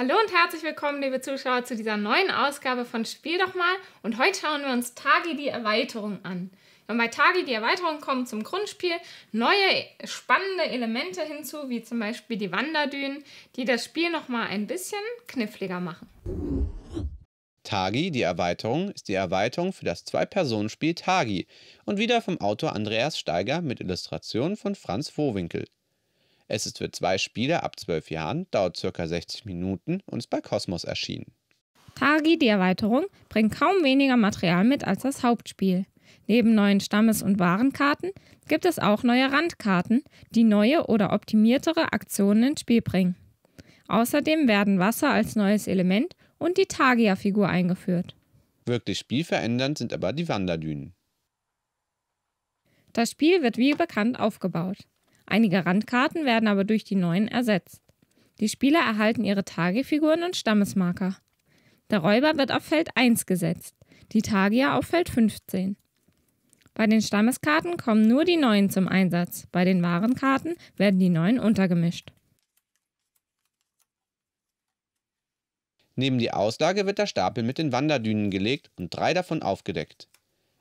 Hallo und herzlich willkommen, liebe Zuschauer, zu dieser neuen Ausgabe von Spiel doch mal. Und heute schauen wir uns Tagi die Erweiterung an. Und bei Tagi die Erweiterung kommen zum Grundspiel neue spannende Elemente hinzu, wie zum Beispiel die Wanderdünen, die das Spiel nochmal ein bisschen kniffliger machen. Tagi die Erweiterung ist die Erweiterung für das Zwei-Personen-Spiel Tagi und wieder vom Autor Andreas Steiger mit Illustrationen von Franz Vohwinkel. Es ist für zwei Spieler ab 12 Jahren, dauert ca. 60 Minuten und ist bei Cosmos erschienen. Tagi, die Erweiterung, bringt kaum weniger Material mit als das Hauptspiel. Neben neuen Stammes- und Warenkarten gibt es auch neue Randkarten, die neue oder optimiertere Aktionen ins Spiel bringen. Außerdem werden Wasser als neues Element und die Tagia-Figur eingeführt. Wirklich spielverändernd sind aber die Wanderdünen. Das Spiel wird wie bekannt aufgebaut. Einige Randkarten werden aber durch die neuen ersetzt. Die Spieler erhalten ihre Tagefiguren und Stammesmarker. Der Räuber wird auf Feld 1 gesetzt, die Tagier auf Feld 15. Bei den Stammeskarten kommen nur die neuen zum Einsatz, bei den wahren Karten werden die neuen untergemischt. Neben die Auslage wird der Stapel mit den Wanderdünen gelegt und drei davon aufgedeckt.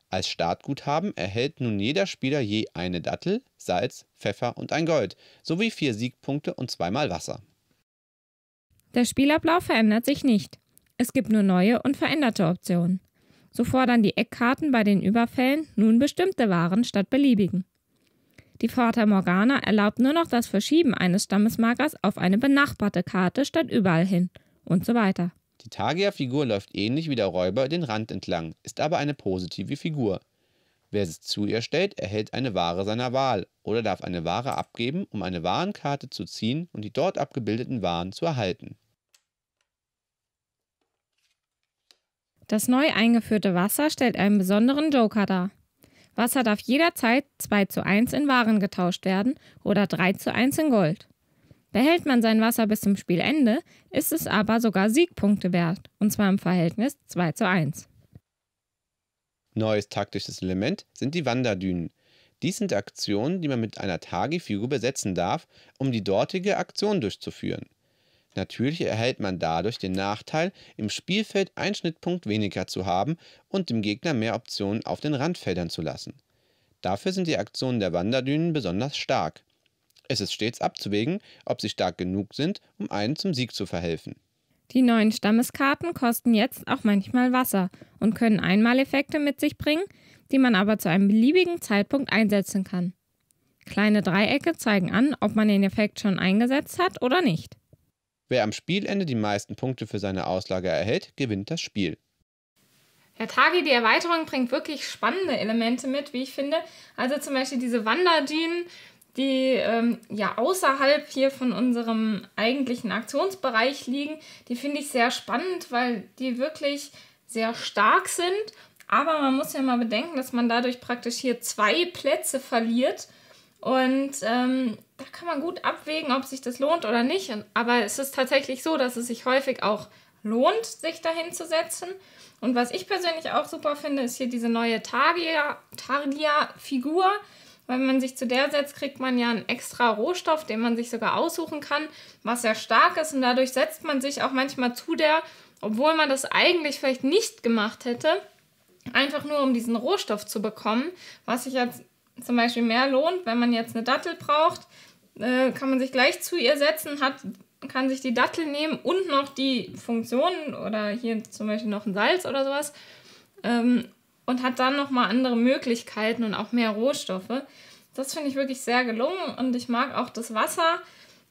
Als Startguthaben erhält nun jeder Spieler je eine Dattel, Salz, Pfeffer und ein Gold sowie vier Siegpunkte und zweimal Wasser. Der Spielablauf verändert sich nicht. Es gibt nur neue und veränderte Optionen. So fordern die Eckkarten bei den Überfällen nun bestimmte Waren statt beliebigen. Die Fata Morgana erlaubt nur noch das Verschieben eines Stammesmarkers auf eine benachbarte Karte statt überall hin und so weiter. Die Tagia-Figur läuft ähnlich wie der Räuber den Rand entlang, ist aber eine positive Figur. Wer es zu ihr stellt, erhält eine Ware seiner Wahl oder darf eine Ware abgeben, um eine Warenkarte zu ziehen und die dort abgebildeten Waren zu erhalten. Das neu eingeführte Wasser stellt einen besonderen Joker dar. Wasser darf jederzeit 2 zu 1 in Waren getauscht werden oder 3 zu 1 in Gold. Behält man sein Wasser bis zum Spielende, ist es aber sogar Siegpunkte wert, und zwar im Verhältnis 2 zu 1. Neues taktisches Element sind die Wanderdünen. Dies sind Aktionen, die man mit einer Tagifigur besetzen darf, um die dortige Aktion durchzuführen. Natürlich erhält man dadurch den Nachteil, im Spielfeld einen Schnittpunkt weniger zu haben und dem Gegner mehr Optionen auf den Randfeldern zu lassen. Dafür sind die Aktionen der Wanderdünen besonders stark. Es ist stets abzuwägen, ob sie stark genug sind, um einen zum Sieg zu verhelfen. Die neuen Stammeskarten kosten jetzt auch manchmal Wasser und können Einmaleffekte mit sich bringen, die man aber zu einem beliebigen Zeitpunkt einsetzen kann. Kleine Dreiecke zeigen an, ob man den Effekt schon eingesetzt hat oder nicht. Wer am Spielende die meisten Punkte für seine Auslage erhält, gewinnt das Spiel. Herr Tagi, die Erweiterung bringt wirklich spannende Elemente mit, wie ich finde. Also zum Beispiel diese Wanderdienen, die ähm, ja außerhalb hier von unserem eigentlichen Aktionsbereich liegen, die finde ich sehr spannend, weil die wirklich sehr stark sind. Aber man muss ja mal bedenken, dass man dadurch praktisch hier zwei Plätze verliert. Und ähm, da kann man gut abwägen, ob sich das lohnt oder nicht. Aber es ist tatsächlich so, dass es sich häufig auch lohnt, sich dahin zu setzen. Und was ich persönlich auch super finde, ist hier diese neue Targia-Figur. targia figur wenn man sich zu der setzt, kriegt man ja einen extra Rohstoff, den man sich sogar aussuchen kann, was sehr stark ist und dadurch setzt man sich auch manchmal zu der, obwohl man das eigentlich vielleicht nicht gemacht hätte, einfach nur um diesen Rohstoff zu bekommen, was sich jetzt zum Beispiel mehr lohnt, wenn man jetzt eine Dattel braucht, äh, kann man sich gleich zu ihr setzen, hat, kann sich die Dattel nehmen und noch die Funktionen oder hier zum Beispiel noch ein Salz oder sowas ähm, und hat dann nochmal andere Möglichkeiten und auch mehr Rohstoffe. Das finde ich wirklich sehr gelungen und ich mag auch das Wasser,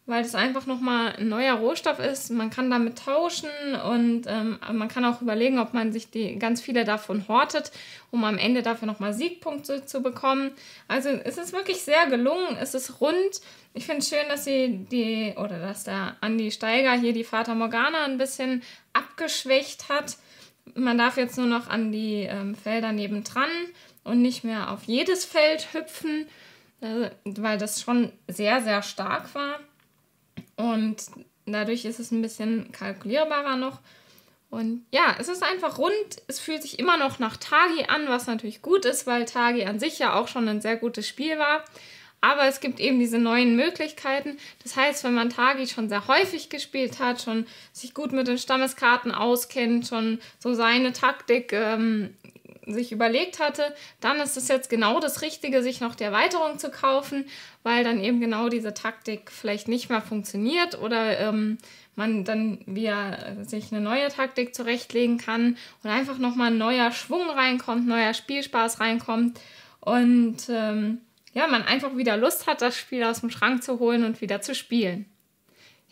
weil es einfach nochmal ein neuer Rohstoff ist. Man kann damit tauschen und ähm, man kann auch überlegen, ob man sich die, ganz viele davon hortet, um am Ende dafür nochmal Siegpunkte zu bekommen. Also es ist wirklich sehr gelungen, es ist rund. Ich finde es schön, dass sie die, oder dass der Andi Steiger hier die Vater Morgana ein bisschen abgeschwächt hat man darf jetzt nur noch an die ähm, Felder nebendran und nicht mehr auf jedes Feld hüpfen, äh, weil das schon sehr, sehr stark war. Und dadurch ist es ein bisschen kalkulierbarer noch. Und ja, es ist einfach rund. Es fühlt sich immer noch nach Tagi an, was natürlich gut ist, weil Tagi an sich ja auch schon ein sehr gutes Spiel war. Aber es gibt eben diese neuen Möglichkeiten. Das heißt, wenn man Tagi schon sehr häufig gespielt hat, schon sich gut mit den Stammeskarten auskennt, schon so seine Taktik ähm, sich überlegt hatte, dann ist es jetzt genau das Richtige, sich noch die Erweiterung zu kaufen, weil dann eben genau diese Taktik vielleicht nicht mehr funktioniert oder ähm, man dann wieder sich eine neue Taktik zurechtlegen kann und einfach nochmal ein neuer Schwung reinkommt, neuer Spielspaß reinkommt. Und ähm, ja, man einfach wieder Lust hat, das Spiel aus dem Schrank zu holen und wieder zu spielen.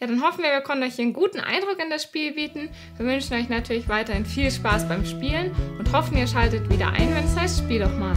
Ja, dann hoffen wir, wir konnten euch hier einen guten Eindruck in das Spiel bieten. Wir wünschen euch natürlich weiterhin viel Spaß beim Spielen und hoffen, ihr schaltet wieder ein, wenn es heißt Spiel doch mal.